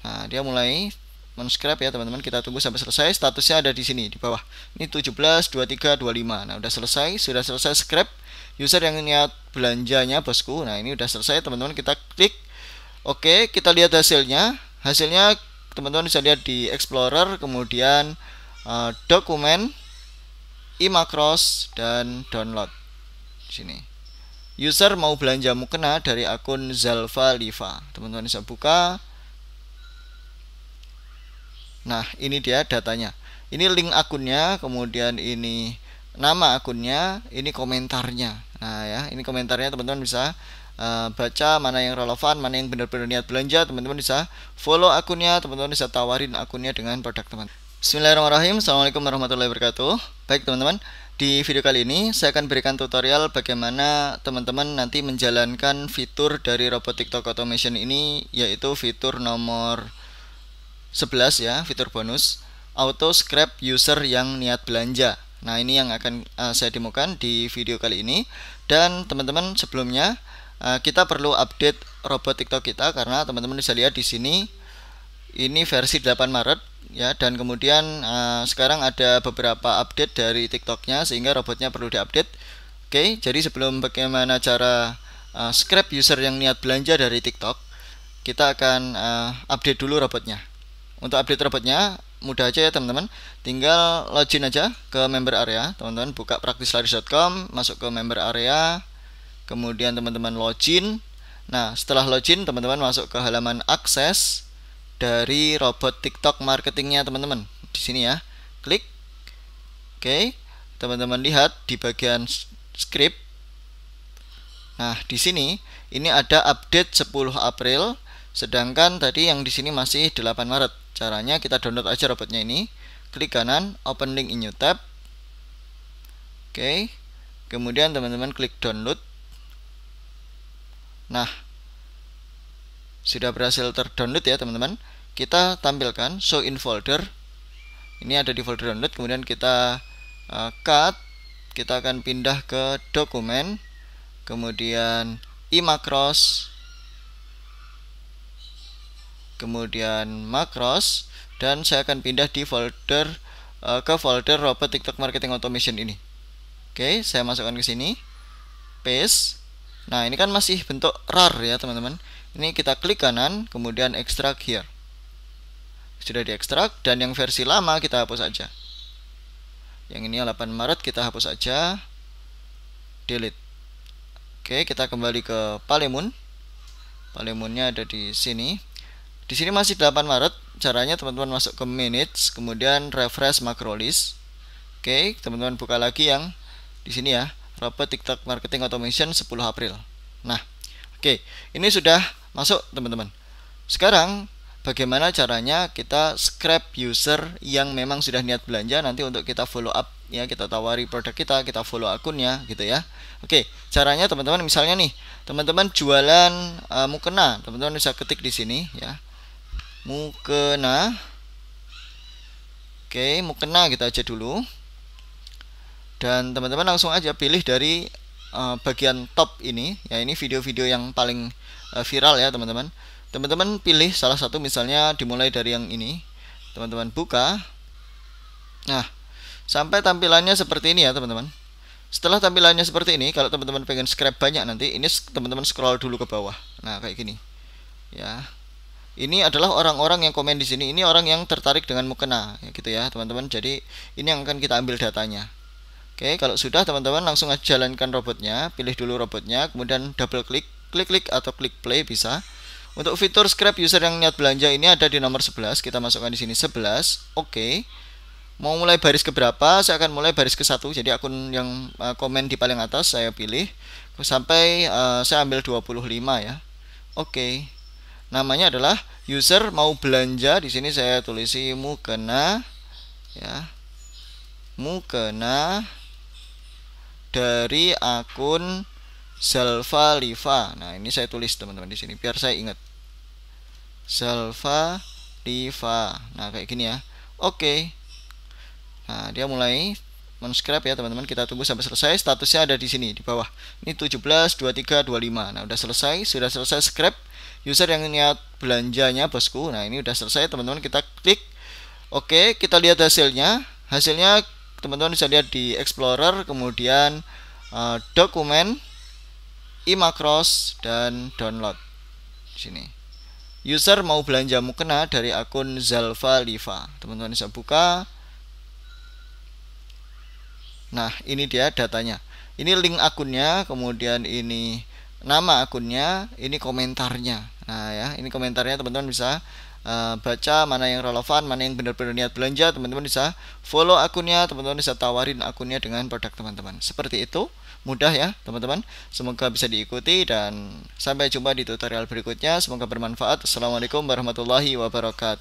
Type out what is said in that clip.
Nah, dia mulai menscribe ya teman-teman. Kita tunggu sampai selesai. Statusnya ada di sini di bawah. Ini 17 23 25. Nah, udah selesai, sudah selesai scrape User yang niat belanjanya, Bosku. Nah, ini udah selesai teman-teman. Kita klik Oke, kita lihat hasilnya. Hasilnya teman-teman bisa lihat di Explorer, kemudian uh, dokumen, iMacros dan download. Di sini. User mau belanja mukena dari akun Zalfa Liva. Teman-teman bisa buka Nah, ini dia datanya. Ini link akunnya, kemudian ini nama akunnya, ini komentarnya. Nah, ya, ini komentarnya teman-teman bisa uh, baca mana yang relevan, mana yang benar-benar niat belanja, teman-teman bisa follow akunnya, teman-teman bisa tawarin akunnya dengan produk teman. Bismillahirrahmanirrahim. Assalamualaikum warahmatullahi wabarakatuh. Baik, teman-teman. Di video kali ini saya akan berikan tutorial bagaimana teman-teman nanti menjalankan fitur dari robot tiktok Automation ini yaitu fitur nomor 11 ya, fitur bonus auto scrap user yang niat belanja. Nah, ini yang akan uh, saya demokan di video kali ini. Dan teman-teman sebelumnya uh, kita perlu update robot TikTok kita karena teman-teman bisa lihat di sini ini versi 8 Maret ya dan kemudian uh, sekarang ada beberapa update dari TikToknya sehingga robotnya perlu diupdate. Oke, jadi sebelum bagaimana cara uh, scrap user yang niat belanja dari TikTok, kita akan uh, update dulu robotnya. Untuk update robotnya mudah aja ya teman-teman. Tinggal login aja ke member area, teman-teman buka praktislaris.com, masuk ke member area, kemudian teman-teman login. Nah, setelah login teman-teman masuk ke halaman akses dari robot TikTok marketingnya teman-teman. Di sini ya. Klik. Oke. Teman-teman lihat di bagian script. Nah, di sini ini ada update 10 April sedangkan tadi yang di sini masih 8 Maret. Caranya kita download aja robotnya ini. Klik kanan, open link in new tab. Oke. Okay. Kemudian teman-teman klik download. Nah, sudah berhasil terdownload ya teman-teman. Kita tampilkan show in folder. Ini ada di folder download, kemudian kita uh, cut, kita akan pindah ke dokumen, kemudian imacross kemudian macros dan saya akan pindah di folder uh, ke folder robot TikTok marketing automation ini. Oke, okay, saya masukkan ke sini. Paste. Nah, ini kan masih bentuk rar ya, teman-teman. Ini kita klik kanan, kemudian extract here. Sudah diekstrak dan yang versi lama kita hapus aja. Yang ini 8 Maret kita hapus aja. Delete. Oke, okay, kita kembali ke Palemon. Palemonnya ada di sini, di sini masih 8 Maret. Caranya teman-teman masuk ke minutes, kemudian refresh macro list. Oke, teman-teman buka lagi yang di sini ya, Robot TikTok Marketing Automation 10 April. Nah, oke, ini sudah masuk teman-teman. Sekarang bagaimana caranya kita scrap user yang memang sudah niat belanja nanti untuk kita follow up ya kita tawari produk kita kita follow akunnya gitu ya oke caranya teman-teman misalnya nih teman-teman jualan uh, mukena teman-teman bisa ketik di sini ya mukena oke mukena kita aja dulu dan teman-teman langsung aja pilih dari uh, bagian top ini ya ini video-video yang paling uh, viral ya teman-teman teman-teman pilih salah satu misalnya dimulai dari yang ini teman-teman buka nah sampai tampilannya seperti ini ya teman-teman setelah tampilannya seperti ini kalau teman-teman pengen scrap banyak nanti ini teman-teman scroll dulu ke bawah nah kayak gini ya ini adalah orang-orang yang komen di sini ini orang yang tertarik dengan mukena ya gitu ya teman-teman jadi ini yang akan kita ambil datanya oke kalau sudah teman-teman langsung aja jalankan robotnya pilih dulu robotnya kemudian double klik klik klik atau klik play bisa untuk fitur scrap user yang niat belanja ini ada di nomor 11 kita masukkan di sini 11 oke mau mulai baris ke berapa saya akan mulai baris ke satu jadi akun yang eh, komen di paling atas saya pilih sampai uh, saya ambil 25 ya oke namanya adalah user mau belanja di sini saya tulisi kena ya mu kena dari akun Zalfa Liva. Nah, ini saya tulis teman-teman di sini biar saya ingat. Zalfa Liva. Nah, kayak gini ya. Oke. Nah, dia mulai menscribe ya teman-teman kita tunggu sampai selesai statusnya ada di sini di bawah ini 17 23 25 nah udah selesai sudah selesai scribe user yang niat belanjanya bosku nah ini udah selesai teman-teman kita klik oke kita lihat hasilnya hasilnya teman-teman bisa lihat di explorer kemudian uh, dokumen imacross dan download di sini user mau belanja mukena dari akun Zalfa Liva teman-teman bisa buka Nah, ini dia datanya. Ini link akunnya, kemudian ini nama akunnya, ini komentarnya. Nah, ya, ini komentarnya teman-teman bisa uh, baca mana yang relevan, mana yang benar-benar niat belanja, teman-teman bisa follow akunnya, teman-teman bisa tawarin akunnya dengan produk teman-teman. Seperti itu, mudah ya, teman-teman. Semoga bisa diikuti dan sampai jumpa di tutorial berikutnya. Semoga bermanfaat. Assalamualaikum warahmatullahi wabarakatuh.